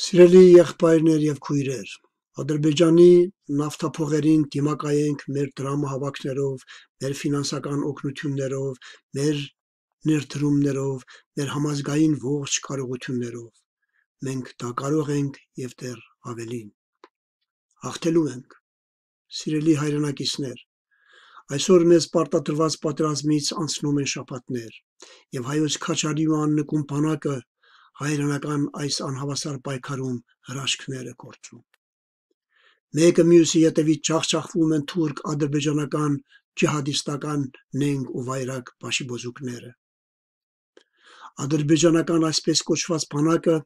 Սիրելի եղբայրներ եւ քույրեր, Ադրբեջանի նավթափողերին դիմակայենք մեր դրամահավաքներով, մեր ֆինանսական օգնություններով, մեր ներդրումներով, մեր համազգային ողջ կարողություններով։ Մենք դա կարող ենք եւ դեռ ավելին։ Հաղթելու ենք։ Սիրելի հայրենակիցներ, Այսօր մեզ պարտադրված պատերազմից անցնում են շապատներ, եւ հայոց քաչարի ու աննկուն բանակը հայրանական այս անհավասար պայքարում հրաշքները կործում։ Մեկը մյուսի ետևից չախչախվում են թուրք ադրբեջանական ջիհադիստական նենգ ու վայրակ պաշիբոզուկները։ Ադրբեջանական այսպես կոչված բանակը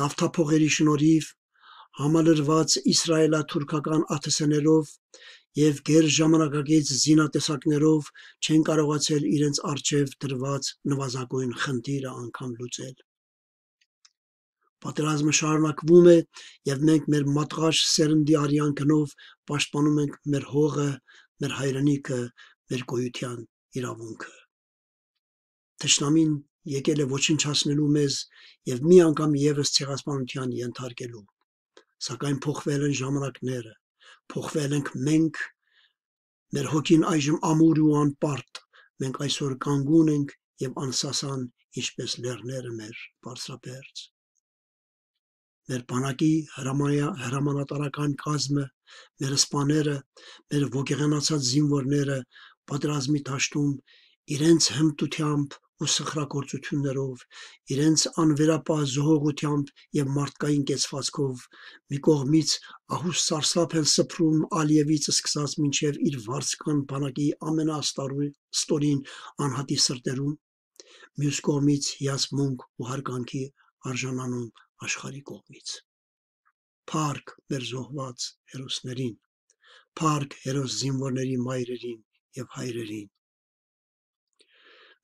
նավթափողերի շնորհիվ համալրված իսրայելա-թուրքական աթսեներով եւ ղեր ժամանակակից զինատեսակներով չեն կարողացել իրենց արջև դրված նվազագույն խնդիրը անգամ լուծել պատերազմը շարունակվում է եւ մենք մեր մատղաշ սերնդի արյան կնով պաշտպանում ենք մեր հողը, մեր հայրենիքը, մեր գոյության իրավունքը։ Տշնամին եկել է ոչնչացնելու մեզ եւ մի անգամ եւս ցեղասպանության ենթարկելու։ Սակայն փոխվել են ժամանակները, փոխվել ենք մենք, մեր հոգին այժմ ամուր ու անպարտ։ Մենք այսօր կանգուն ենք եւ անսասան ինչպես լեռները մեր բարձրաբերձ մեր բանակի հրամանատարական կազմը, մեր սպաները, մեր ոգեղենացած զինվորները պատրազմի դաշտում իրենց հմտությամբ ու սխրագործություններով, իրենց անվերապահ զողողությամբ եւ մարդկային կեցվածքով մի կողմից ահուս սարսափ են սփռում Ալիևից սկսած մինչեւ իր վարսկան բանակի ամենաստարույ ստորին անհատի սրտերում, մյուս կողմից հիացմունք ու հարկանքի արժանանում աշխարհի կողմից։ Փառք մեր զոհված հերոսներին, փառք հերոս զինվորների մայրերին եւ հայրերին։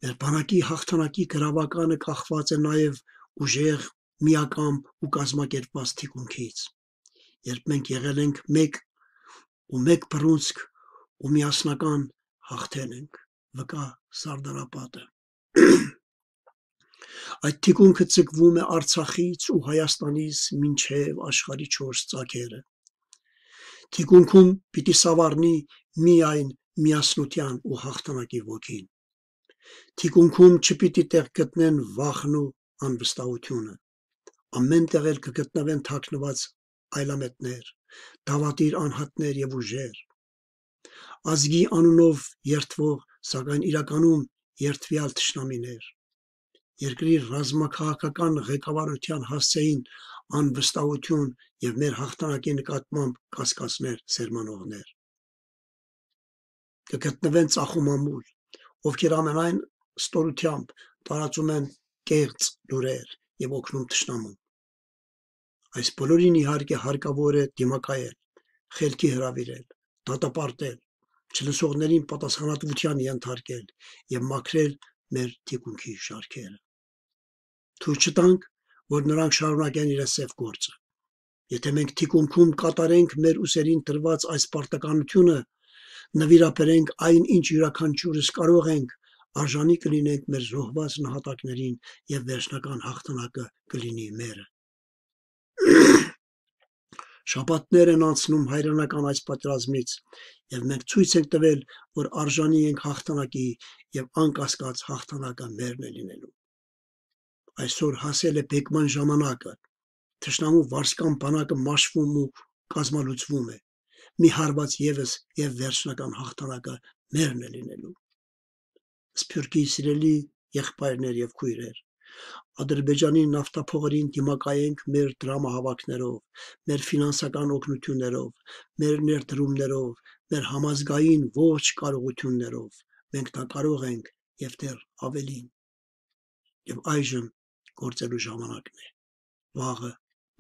Մեր բանակի հաղթանակի գրավականը կախված է նաեւ ուժեղ, միակամ ու կազմակերպված թիկունքից։ Երբ մենք եղել ենք մեկ ու մեկ բռունցք ու միասնական հաղթել ենք վկա սարդարապատը Այդ թիկունքը ցկվում է Արցախից ու Հայաստանից մինչև աշխարհի 4 ծագերը։ Թիկունքում պիտի սավառնի միայն միասնության ու հաղթանակի ոգին։ Թիկունքում չպիտի տեղ գտնեն վախն ու անվստահությունը։ Ամեն տեղ էլ կգտնվեն թաքնված այլամետներ, դավատիր անհատներ եւ ուժեր։ Ազգի անունով երթվող, սակայն իրականում երթվյալ ճշնամիներ երկրի ռազմաքաղաքական ղեկավարության հասցեին անվստահություն եւ մեր հաղթանակի նկատմամբ կասկածներ սերմանողներ։ Կգտնվեն ծախումամուլ, ովքեր ամենայն ստորությամբ տարածում են կեղծ լուրեր եւ օգնում ճշտամուն։ Այս բոլորին իհարկե հարկավոր է դիմակայել, խելքի հravirել, դատապարտել, չլսողներին պատասխանատվության ենթարկել եւ մաքրել մեր թիկունքի շարքերը թույլ չտանք, որ նրանք շարունակեն իրենց սև գործը։ Եթե մենք թիկունքում կատարենք մեր ուսերին տրված այս պարտականությունը, նվիրապերենք այն, ինչ յուրաքանչյուրս կարող ենք, արժանի կլինենք մեր զոհված նահատակներին եւ վերջնական հաղթանակը կլինի մերը։ Շաբաթներ են անցնում հայրանական այս պատրազմից եւ մենք ցույց ենք տվել, որ արժանի ենք հաղթանակի եւ անկասկած հաղթանակը մերն է լինելու այսօր հասել է բեկման ժամանակը։ Թշնամու վարսկան բանակը մաշվում ու կազմալուծվում է։ Մի հարված եւս եւ վերջնական հաղթանակը մերն է լինելու։ Սփյուռքի սիրելի եղբայրներ եւ քույրեր, Ադրբեջանի նավթափողերին դիմակայենք մեր դրամահավաքներով, մեր ֆինանսական օգնություններով, մեր ներդրումներով, մեր համազգային ողջ կարողություններով։ Մենք դա կարող ենք եւ դեռ ավելին։ Եվ այժմ գործելու ժամանակն է։ Վաղը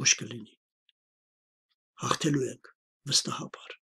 ոչ կլինի։ Հաղթելու ենք վստահաբար։